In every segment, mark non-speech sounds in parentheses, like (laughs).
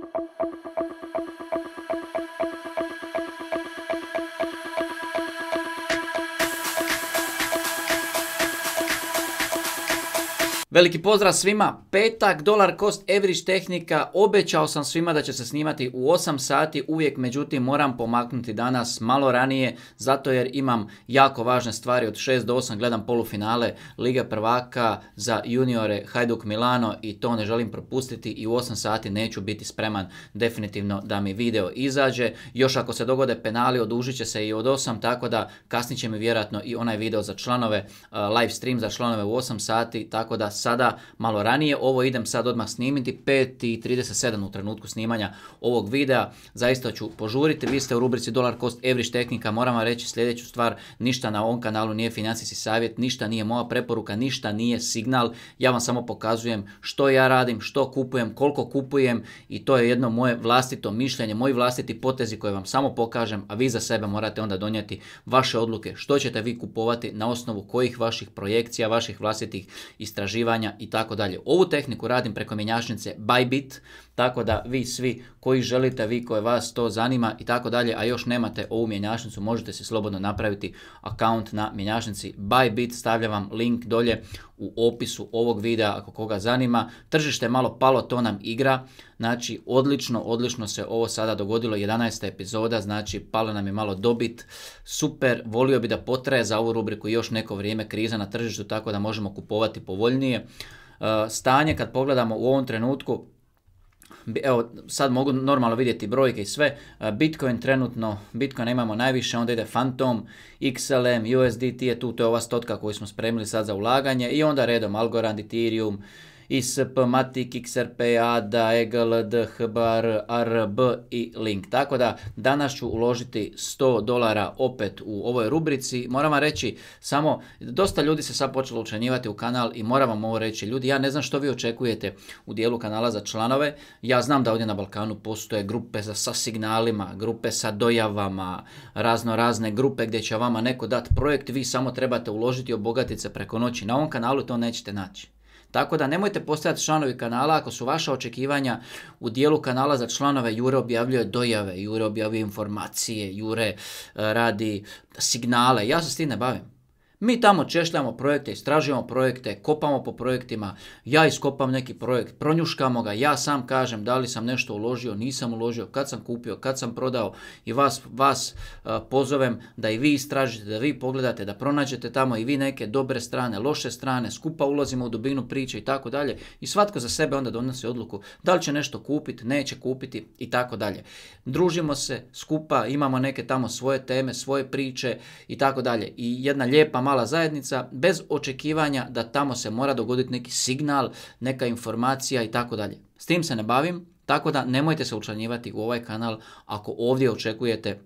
you (laughs) Veliki pozdrav svima, petak, dolar cost average tehnika, obećao sam svima da će se snimati u 8 sati, uvijek međutim moram pomaknuti danas malo ranije, zato jer imam jako važne stvari, od 6 do 8 gledam polufinale Lige prvaka za juniore Hajduk Milano i to ne želim propustiti i u 8 sati neću biti spreman definitivno da mi video izađe, još ako se dogode penali odužit će se i od 8, tako da kasnit će mi vjerojatno i onaj video za članove, live stream za članove u 8 sati, tako da sada malo ranije, ovo idem sad odmah snimiti, 5.37 u trenutku snimanja ovog videa, zaista ću požuriti, vi ste u rubrici Dolar Cost Average tehnika, moram vam reći sljedeću stvar, ništa na ovom kanalu nije financijski savjet, ništa nije moja preporuka, ništa nije signal, ja vam samo pokazujem što ja radim, što kupujem, koliko kupujem i to je jedno moje vlastito mišljenje, moji vlastiti potezi koje vam samo pokažem, a vi za sebe morate onda donijeti vaše odluke, što ćete vi kupovati na osnovu kojih vaših projekcija, vaših vlastitih istraživanja, i tako dalje. Ovu tehniku radim preko mjenjačnice Bybit, tako da vi svi koji želite, vi koje vas to zanima i tako dalje, a još nemate ovu mjenjačnicu, možete si slobodno napraviti account na mjenjačnici Bybit. Stavljam vam link dolje u opisu ovog videa ako koga zanima. Tržište je malo palo, to nam igra. Znači, odlično, odlično se ovo sada dogodilo, 11. epizoda, znači palo nam je malo dobit. Super, volio bi da potraje za ovu rubriku još neko vrijeme kriza na tržištu, tako da možemo kupovati povoljnije. E, stanje kad pogledamo u ovom trenutku, evo sad mogu normalno vidjeti brojke i sve, e, Bitcoin trenutno, Bitcoin imamo najviše, onda ide Phantom, XLM, USDT je tu, to je ova stotka koju smo spremili sad za ulaganje i onda redom Algorand, Ethereum, ISP, Matic, XRP, ADA, EGL, HBR, ARB i LINK. Tako da danas ću uložiti 100 dolara opet u ovoj rubrici. Moram vam reći samo, dosta ljudi se sad počelo učenjivati u kanal i moram vam ovo reći. Ljudi, ja ne znam što vi očekujete u dijelu kanala za članove. Ja znam da ovdje na Balkanu postoje grupe sa signalima, grupe sa dojavama, razno razne grupe gdje će vama neko dati projekt, vi samo trebate uložiti i obogatiti se preko noći. Na ovom kanalu to nećete naći. Tako da nemojte postajati članovi kanala ako su vaša očekivanja u dijelu kanala za članove Jure objavljuje dojave, Jure objavljuje informacije, Jure eh, radi signale. Ja se s tim ne bavim. Mi tamo češljamo projekte, istražujemo projekte, kopamo po projektima, ja iskopam neki projekt, pronjuškamo ga, ja sam kažem da li sam nešto uložio, nisam uložio, kad sam kupio, kad sam prodao i vas, vas uh, pozovem da i vi istražite, da vi pogledate, da pronađete tamo i vi neke dobre strane, loše strane, skupa ulazimo u dubinu priče i tako dalje i svatko za sebe onda donosi odluku da li će nešto kupiti, neće kupiti i tako dalje. Družimo se skupa, imamo neke tamo svoje teme, svoje priče i tako dalje i jedna lijepa mala zajednica bez očekivanja da tamo se mora dogoditi neki signal, neka informacija i tako dalje. S tim se ne bavim, tako da nemojte se učlanjivati u ovaj kanal ako ovdje očekujete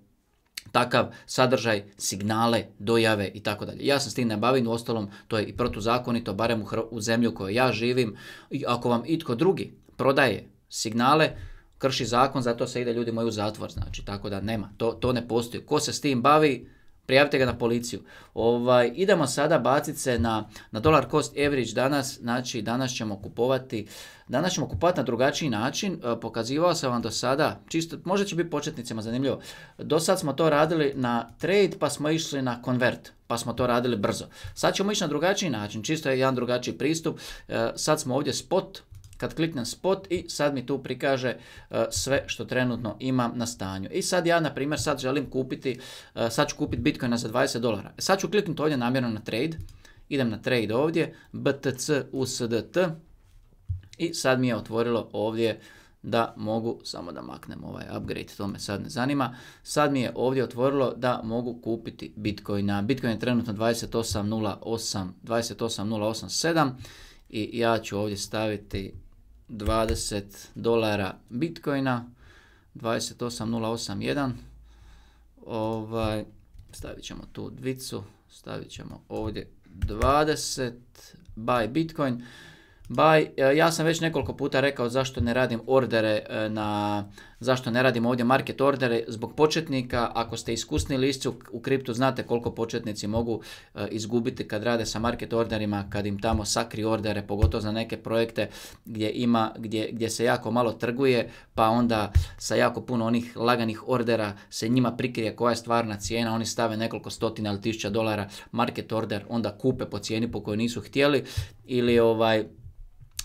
takav sadržaj, signale, dojave i tako dalje. Ja sam s tim ne bavim, u ostalom to je i protuzakonito, barem u, zemlju u kojoj ja živim. I ako vam itko drugi prodaje signale, krši zakon, zato se ide ljudi moji u zatvor, znači, tako da nema, to, to ne postoji. Ko se s tim bavi, prijavite ga na policiju. Ovaj, idemo sada baciti se na, na dollar cost average danas, znači danas ćemo kupovati Danas ćemo kupovati na drugačiji način, e, pokazivao sam vam do sada, čisto, možda će biti početnicima zanimljivo, do sad smo to radili na trade pa smo išli na convert, pa smo to radili brzo. Sad ćemo ići na drugačiji način, čisto je jedan drugačiji pristup, e, sad smo ovdje spot, kad kliknem spot i sad mi tu prikaže e, sve što trenutno imam na stanju. I sad ja, na primjer, sad želim kupiti, e, sad ću kupiti Bitcoina za 20 dolara. E, sad ću kliknuti ovdje namjerno na trade. Idem na trade ovdje, BTC USDT i sad mi je otvorilo ovdje da mogu, samo da maknem ovaj upgrade, to me sad ne zanima, sad mi je ovdje otvorilo da mogu kupiti Bitcoina. Bitcoin je trenutno 28.08, 28.087 i ja ću ovdje staviti 20 dolara bitcoina, 28.081, ovaj, stavit ćemo tu dvicu, stavit ćemo ovdje 20, buy bitcoin, Baj, e, Ja sam već nekoliko puta rekao zašto ne radim ordere e, na, zašto ne radim ovdje market ordere. Zbog početnika, ako ste iskusni listu u kriptu, znate koliko početnici mogu e, izgubiti kad rade sa market orderima, kad im tamo sakri ordere, pogotovo za neke projekte gdje, ima, gdje, gdje se jako malo trguje, pa onda sa jako puno onih laganih ordera se njima prikrije koja je stvarna cijena, oni stave nekoliko stotina ili tisuća dolara market order, onda kupe po cijeni po kojoj nisu htjeli ili ovaj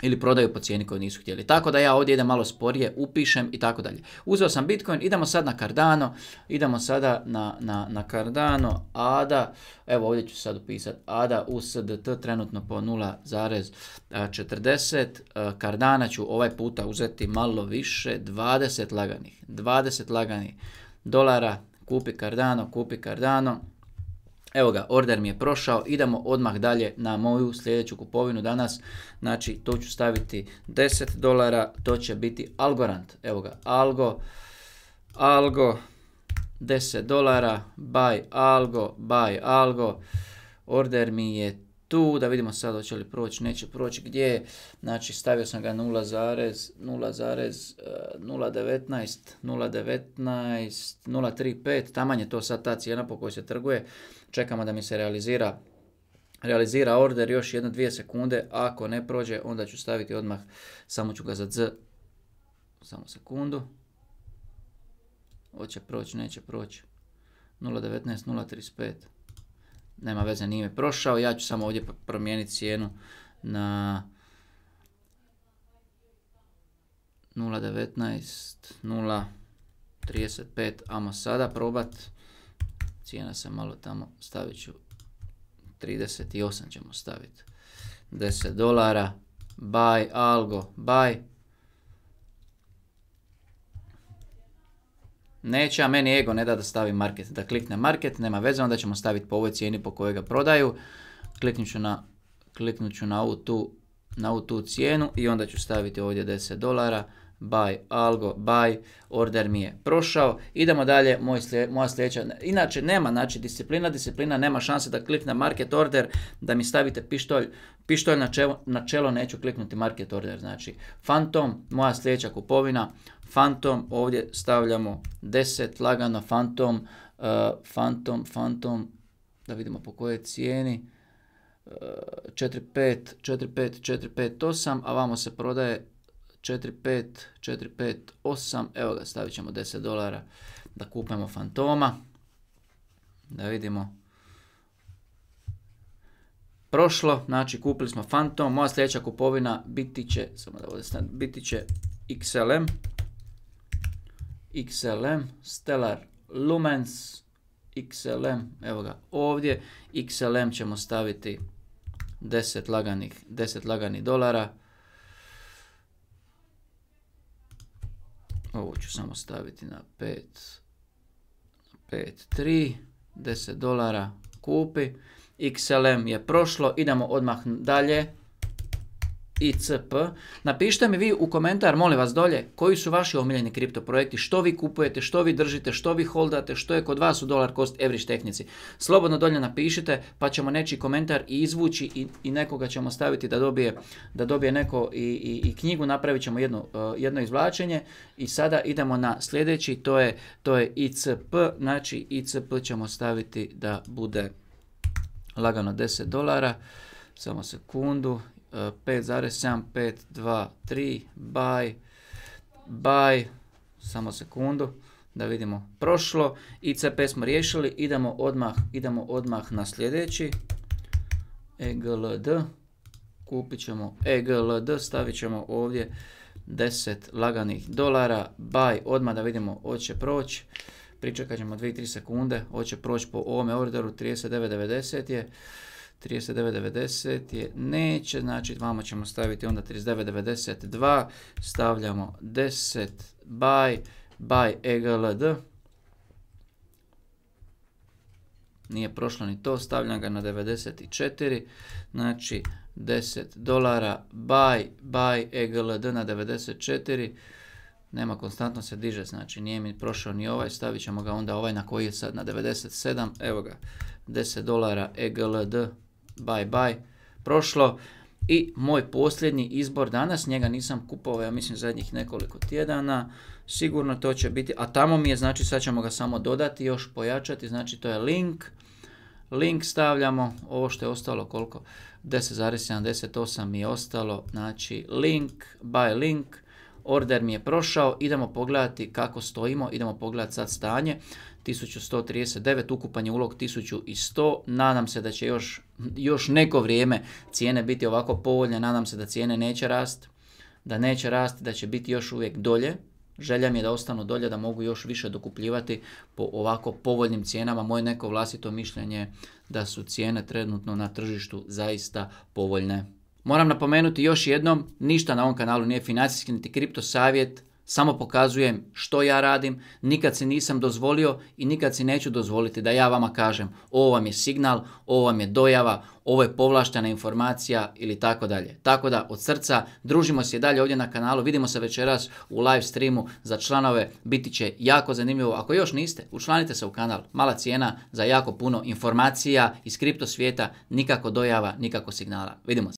ili prodaju po cijeni koju nisu htjeli. Tako da ja ovdje idem malo sporije, upišem i tako dalje. Uzeo sam Bitcoin, idemo sad na Cardano, idemo sada na, na, na Cardano, ADA, evo ovdje ću sad upisati ADA USDT trenutno po 0,40, e, Cardana ću ovaj puta uzeti malo više, 20 laganih, 20 laganih dolara, kupi Cardano, kupi Cardano, Evo ga, order mi je prošao, idemo odmah dalje na moju sljedeću kupovinu danas, znači to ću staviti 10 dolara, to će biti Algorand, evo ga, Algo, Algo, 10 dolara, buy Algo, buy Algo, order mi je tu, da vidimo sad hoće li proći, neće proći, gdje je, znači stavio sam ga 0.19, 0,19, 0,35, taman je to sad ta cijena po kojoj se trguje, čekamo da mi se realizira realizira order još jedno dvije sekunde, ako ne prođe onda ću staviti odmah, samo ću ga za z, samo sekundu, hoće proći, neće proći, 0.19, 0.35, nema veze, nije prošao, ja ću samo ovdje promijeniti cijenu na 0.19, 0.35, amo sada probat, cijena se malo tamo stavit ću 38 ćemo staviti 10 dolara buy algo buy Neće, a meni ego ne da da stavi market. Da klikne market, nema veze, onda ćemo staviti po ovoj cijeni po kojoj ga prodaju. Kliknut ću na, na ovu tu cijenu i onda ću staviti ovdje 10 dolara buy algo, buy order mi je prošao. Idemo dalje, moj slje, moja sljedeća, inače nema, znači disciplina, disciplina, nema šanse da kliknem market order, da mi stavite pištolj, pištolj na čelo, na čelo neću kliknuti market order, znači Phantom, moja sljedeća kupovina, Phantom, ovdje stavljamo 10, lagano Phantom, Phantom, e, Phantom, da vidimo po kojoj cijeni, 4 4,5, 4 4 8, a vamo se prodaje 4-5, 4 8, evo ga, stavit ćemo 10 dolara da kupimo fantoma. Da vidimo. Prošlo, znači kupili smo fantom, moja sljedeća kupovina biti će, samo da ovdje stavim, biti će XLM, XLM, Stellar Lumens, XLM, evo ga ovdje, XLM ćemo staviti 10 laganih, 10 laganih dolara, Ovo ću samo staviti na 5, 5, 3, 10 dolara kupi. XLM je prošlo, idemo odmah dalje. ICP. Napišite mi vi u komentar, molim vas dolje, koji su vaši omiljeni kripto projekti, što vi kupujete, što vi držite, što vi holdate, što je kod vas u dolar cost average tehnici. Slobodno dolje napišite pa ćemo neći komentar i izvući i, nekoga ćemo staviti da dobije, da dobije neko i, knjigu, napravit ćemo eh, jedno, izvlačenje i sada idemo na sljedeći, to je, to je ICP, znači ICP ćemo staviti da bude lagano 10 dolara, samo sekundu, 5,7523 buy, buy, samo sekundu da vidimo prošlo. ICP smo riješili, idemo odmah, idemo odmah na sljedeći. EGLD, kupit ćemo EGLD, stavit ćemo ovdje 10 laganih dolara, buy, odmah da vidimo hoće proći. Pričekat ćemo 2-3 sekunde, hoće proći po ovome orderu, 39.90 je. 39.90 je neće, znači vama ćemo staviti onda 39.92, stavljamo 10 by, by EGLD. Nije prošlo ni to, stavljam ga na 94, znači 10 dolara by, by EGLD na 94, nema konstantno se diže, znači nije mi prošao ni ovaj, stavit ćemo ga onda ovaj na koji je sad na 97, evo ga, 10 dolara EGLD bye bye, prošlo. I moj posljednji izbor danas, njega nisam kupao, ja mislim zadnjih nekoliko tjedana, sigurno to će biti, a tamo mi je, znači sad ćemo ga samo dodati, još pojačati, znači to je link, link stavljamo, ovo što je ostalo koliko, 10,78 mi je ostalo, znači link, buy link, order mi je prošao, idemo pogledati kako stojimo, idemo pogledati sad stanje, 1139, ukupan je ulog 1100, nadam se da će još još neko vrijeme cijene biti ovako povoljne, nadam se da cijene neće rast, da neće rasti, da će biti još uvijek dolje. Želja mi je da ostanu dolje, da mogu još više dokupljivati po ovako povoljnim cijenama. Moje neko vlastito mišljenje da su cijene trenutno na tržištu zaista povoljne. Moram napomenuti još jednom, ništa na ovom kanalu nije financijski niti kripto savjet, samo pokazujem što ja radim, nikad si nisam dozvolio i nikad si neću dozvoliti da ja vama kažem ovo vam je signal, ovo vam je dojava, ovo je povlaštena informacija ili tako dalje. Tako da od srca družimo se i dalje ovdje na kanalu, vidimo se večeras u live streamu za članove, biti će jako zanimljivo. Ako još niste, učlanite se u kanal, mala cijena za jako puno informacija iz kripto svijeta, nikako dojava, nikako signala. Vidimo se.